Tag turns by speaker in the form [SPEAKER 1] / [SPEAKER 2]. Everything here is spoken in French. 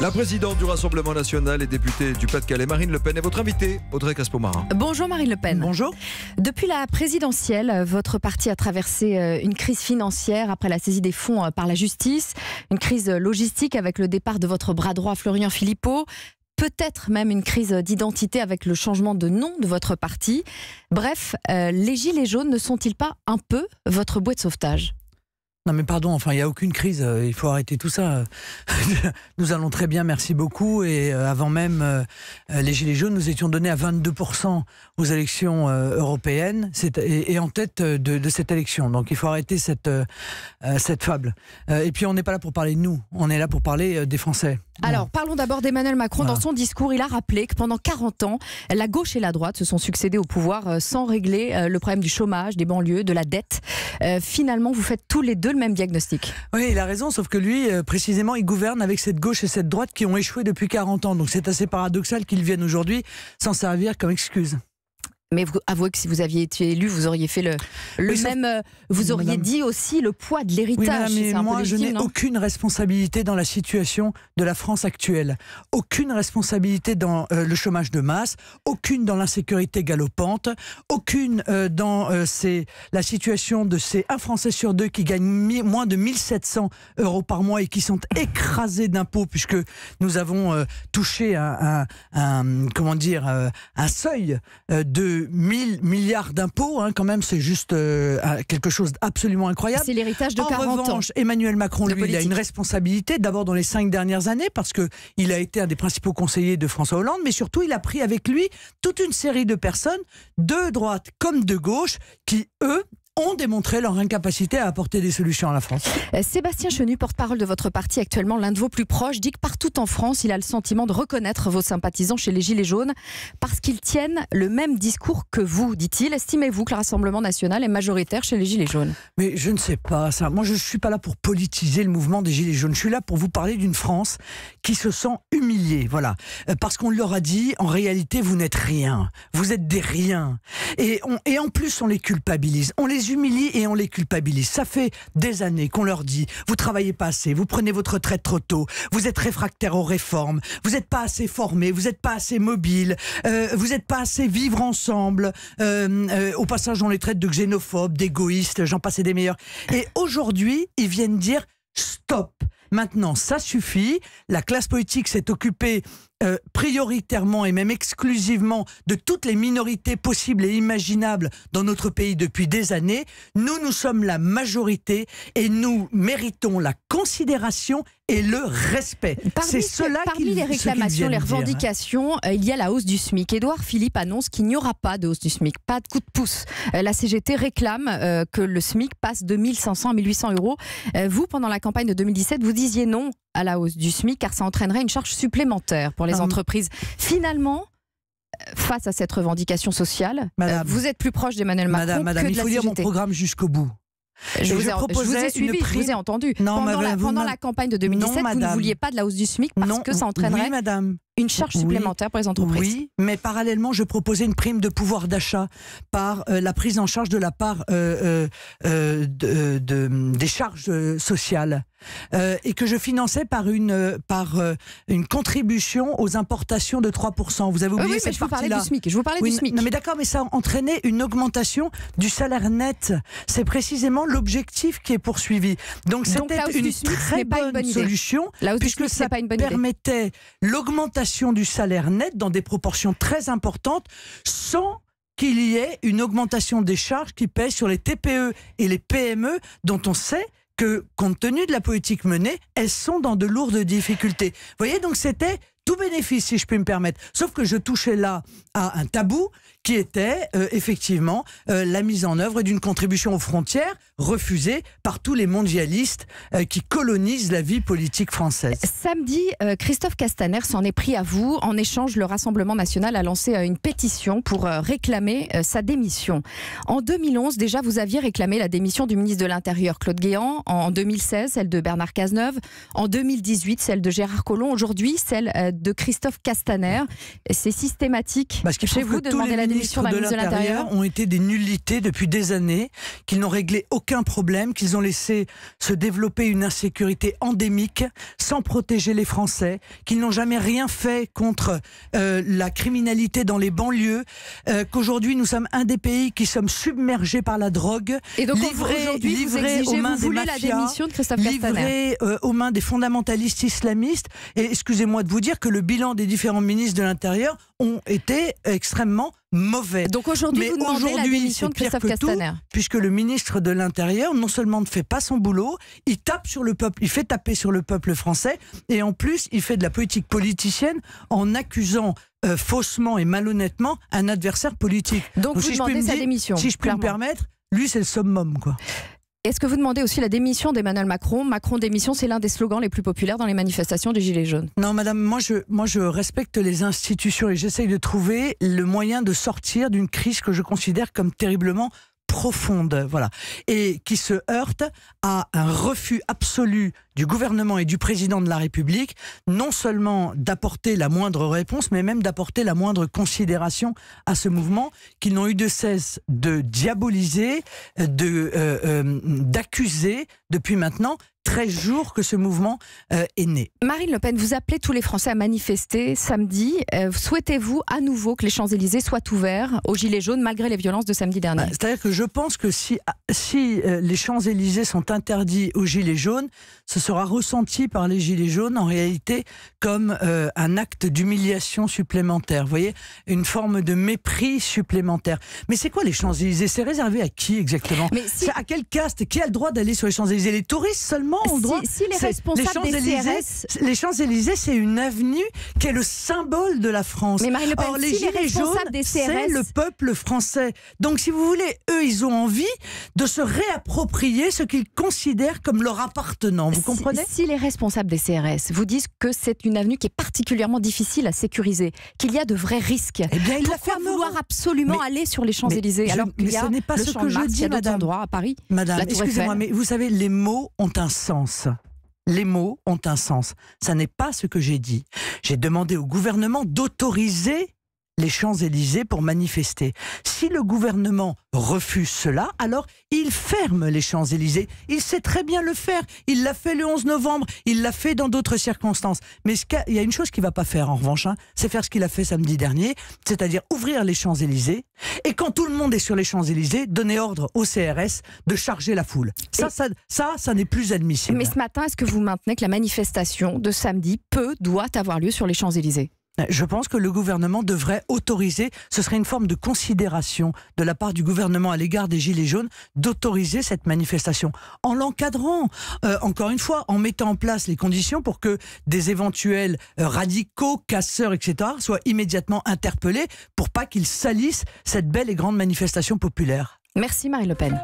[SPEAKER 1] La présidente du Rassemblement national et députée du Pas-de-Calais, Marine Le Pen, est votre invitée, Audrey Crespo-Marin.
[SPEAKER 2] Bonjour Marine Le Pen. Bonjour. Depuis la présidentielle, votre parti a traversé euh, une crise financière après la saisie des fonds euh, par la justice, une crise logistique avec le départ de votre bras droit Florian Philippot, peut-être même une crise d'identité avec le changement de nom de votre parti. Bref, euh, les Gilets jaunes ne sont-ils pas un peu votre bouée de sauvetage
[SPEAKER 1] non mais pardon, enfin il n'y a aucune crise, euh, il faut arrêter tout ça. nous allons très bien, merci beaucoup. Et euh, avant même euh, les Gilets jaunes, nous étions donnés à 22% aux élections européennes et en tête de, de, cette élection. Donc il faut arrêter cette, cette fable. Et puis on n'est pas là pour parler de nous, on est là pour parler des Français.
[SPEAKER 2] Alors, parlons d'abord d'Emmanuel Macron. Dans son discours, il a rappelé que pendant 40 ans, la gauche et la droite se sont succédés au pouvoir euh, sans régler euh, le problème du chômage, des banlieues, de la dette. Euh, finalement, vous faites tous les deux le même diagnostic.
[SPEAKER 1] Oui, il a raison, sauf que lui, précisément, il gouverne avec cette gauche et cette droite qui ont échoué depuis 40 ans. Donc, c'est assez paradoxal qu'ils viennent aujourd'hui s'en servir comme excuse. Mais vous avouez que si vous aviez été élu, vous auriez fait le, même. Euh,
[SPEAKER 2] vous auriez dit aussi le poids de l'héritage. moi, je n'ai
[SPEAKER 1] aucune responsabilité dans la situation de la France actuelle. Aucune responsabilité dans euh, le chômage de masse, aucune dans l'insécurité galopante, aucune euh, dans la situation de ces un Français sur deux qui gagnent moins de 1700 euros par mois et qui sont écrasés d'impôts puisque nous avons touché un, comment dire un seuil de 1000 milliards d'impôts, hein, quand même, c'est juste euh, quelque chose d'absolument incroyable. C'est l'héritage de en revanche, Emmanuel Macron, lui, il a une responsabilité, d'abord dans les cinq dernières années, parce qu'il a été un des principaux conseillers de François Hollande, mais surtout, il a pris avec lui toute une série de personnes, de droite comme de gauche, qui, eux, ont démontré leur incapacité à apporter des solutions à la France. Euh,
[SPEAKER 2] Sébastien Chenu, porte-parole de votre parti actuellement, l'un de vos plus proches, dit que partout en France, il a le sentiment de reconnaître vos sympathisants chez les Gilets jaunes parce qu'ils tiennent le même discours que vous, dit-il. Estimez-vous que le Rassemblement national est majoritaire chez les Gilets jaunes
[SPEAKER 1] Mais je ne sais pas ça. Moi, je ne suis pas là pour politiser le mouvement des Gilets jaunes. Je suis là pour vous parler d'une France qui se sent humiliée. Voilà. Euh, parce qu'on leur a dit, en réalité, vous n'êtes rien. Vous êtes des riens. Et, on, et en plus, on les culpabilise. On les les humilie et on les culpabilise. Ça fait des années qu'on leur dit vous travaillez pas assez, vous prenez votre retraite trop tôt, vous êtes réfractaire aux réformes, vous n'êtes pas assez formé, vous n'êtes pas assez mobile, euh, vous n'êtes pas assez vivre ensemble. Euh, euh, au passage, on les traite de xénophobes, d'égoïstes, j'en passais des meilleurs. Et aujourd'hui, ils viennent dire stop. Maintenant, ça suffit. La classe politique s'est occupée euh, prioritairement et même exclusivement de toutes les minorités possibles et imaginables dans notre pays depuis des années. Nous, nous sommes la majorité et nous méritons la considération et le respect. C'est cela Parmi les réclamations, les hein. revendications,
[SPEAKER 2] euh, il y a la hausse du SMIC. Édouard Philippe annonce qu'il n'y aura pas de hausse du SMIC, pas de coup de pouce. Euh, la CGT réclame que le SMIC passe de 1500 à 1800 euros. vous, pendant la campagne de 2017, vous disiez non à la hausse du SMIC car ça entraînerait une charge supplémentaire pour les les entreprises. Finalement, euh, face à cette revendication sociale, euh, vous êtes plus proche
[SPEAKER 1] d'Emmanuel Macron il faut lire mon programme jusqu'au bout.
[SPEAKER 2] Je, vous, ai, suivi, je vous ai entendu. pendant, la, campagne de 2017, vous ne vouliez pas de la hausse du SMIC parce que ça entraînerait. Oui, madame
[SPEAKER 1] une charge supplémentaire pour les entreprises. Oui, mais parallèlement, je proposais une prime de pouvoir d'achat par euh, la prise en charge de la part euh, euh, hum, des charges sociales. et que je finançais par une, par, une contribution aux importations de 3%. Vous avez oublié cette partie-là. Je, je vous parlais du SMIC. Non, mais d'accord, mais ça entraînait une augmentation du salaire net. C'est précisément l'objectif qui est poursuivi. Donc c'était une très bonne, solution, puisque ça permettait l'augmentation du salaire net dans des proportions très importantes sans qu'il y ait une augmentation des charges qui pèsent sur les TPE et les PME dont on sait que, compte tenu de la politique menée, elles sont dans de lourdes difficultés. Vous voyez, donc c'était tout bénéfice, si je puis me permettre. Sauf que je touchais là à un tabou qui était euh, effectivement euh, la mise en œuvre d'une contribution aux frontières refusée par tous les mondialistes euh, qui colonisent la vie politique française.
[SPEAKER 2] Samedi, Christophe Castaner s'en est pris à vous. En échange, le Rassemblement national a lancé une pétition pour réclamer sa démission. En 2011, déjà, vous aviez réclamé la démission du ministre de l'Intérieur Claude Guéant. En 2016, celle de Bernard Cazeneuve. En 2018, celle de Gérard Collomb. Aujourd'hui, celle de Christophe Castaner. C'est systématique Parce chez vous de demander la démission de la de l'Intérieur.
[SPEAKER 1] ont été des nullités depuis des années, qu'ils n'ont réglé aucun problème, qu'ils ont laissé se développer une insécurité endémique sans protéger les Français, qu'ils n'ont jamais rien fait contre euh, la criminalité dans les banlieues, euh, qu'aujourd'hui nous sommes un des pays qui sommes submergés par la drogue, et donc livrés, vous aux mains voulez des de euh, aux mains des fondamentalistes islamistes. Et excusez-moi de vous dire, que le bilan des différents ministres de l'Intérieur ont été extrêmement mauvais. Donc aujourd'hui, vous demandez la démission de Christophe Castaner. puisque le ministre de l'Intérieur, non seulement ne fait pas son boulot, il tape sur le peuple, il fait taper sur le peuple français, et en plus, il fait de la politique politicienne en accusant euh, faussement et malhonnêtement un adversaire politique. Donc, vous si demandez je peux sa démission. Si je puis me permettre, lui, c'est le summum, quoi.
[SPEAKER 2] Est-ce que vous demandez aussi la démission d'Emmanuel Macron Macron démission, c'est l'un des slogans les plus populaires dans les manifestations des Gilets jaunes.
[SPEAKER 1] Non, madame, moi je, moi je respecte les institutions et j'essaye de trouver le moyen de sortir d'une crise que je considère comme terriblement profonde, voilà, et qui se heurte à un refus absolu du gouvernement et du président de la République, non seulement d'apporter la moindre réponse, mais même d'apporter la moindre considération à ce mouvement qu'ils n'ont eu de cesse de diaboliser, euh, euh, d'accuser de, depuis maintenant 13 jours que ce mouvement euh, est né. Marine
[SPEAKER 2] Le Pen, vous appelez tous les Français à manifester samedi. Euh, souhaitez-vous à nouveau que les Champs-Élysées soient ouverts aux Gilets jaunes malgré les violences de samedi dernier bah,
[SPEAKER 1] C'est-à-dire que je pense que si, ah, si euh, les Champs-Élysées sont interdits aux Gilets jaunes, ce sera ressenti par les Gilets jaunes en réalité comme un acte d'humiliation supplémentaire. Vous voyez, une forme de mépris supplémentaire. Mais c'est quoi les Champs-Élysées C'est réservé à qui exactement Mais À quelle caste Qui a le droit d'aller sur les Champs-Élysées Les touristes seulement si, les responsables des CRS. Les Champs-Élysées, c'est une avenue qui est le symbole de la France. Or, les responsables Gilets CRS, jaunes, c'est le peuple français. Donc, si vous voulez, eux, ils ont envie de se réapproprier ce qu'ils considèrent comme leur appartenant.
[SPEAKER 2] Vous comprenez si, les responsables des CRS vous disent que c'est une avenue qui est particulièrement difficile à sécuriser, qu'il y a de vrais risques, eh ils pourquoi vouloir absolument aller sur les Champs-Élysées alors ce n'est pas ce que je dis, madame. à Paris, madame. Excusez-moi, mais
[SPEAKER 1] vous savez, les mots ont un sens sens. Les mots ont un sens. Ça n'est pas ce que j'ai dit. J'ai demandé au gouvernement d'autoriser les Champs-Élysées pour manifester. Si le gouvernement refuse cela, alors il ferme les Champs-Élysées. Il sait très bien le faire. Il l'a fait le 11 novembre, il l'a fait dans d'autres circonstances. Mais il y a une chose qu'il ne va pas faire en revanche, hein, c'est faire ce qu'il a fait samedi dernier, c'est-à-dire ouvrir les Champs-Élysées et quand tout le monde est sur les Champs-Élysées, donner ordre au CRS de charger la foule. Ça, ça, ça, ça n'est plus admissible. Mais ce
[SPEAKER 2] matin, est-ce que vous maintenez que la manifestation de samedi peut, doit avoir lieu sur les Champs-Élysées
[SPEAKER 1] je pense que le gouvernement devrait autoriser, ce serait une forme de considération de la part du gouvernement à l'égard des Gilets jaunes, d'autoriser cette manifestation en l'encadrant, euh, encore une fois, en mettant en place les conditions pour que des éventuels euh, radicaux, casseurs, etc., soient immédiatement interpellés pour pas qu'ils salissent cette belle et grande manifestation populaire. Merci Marie Le Pen.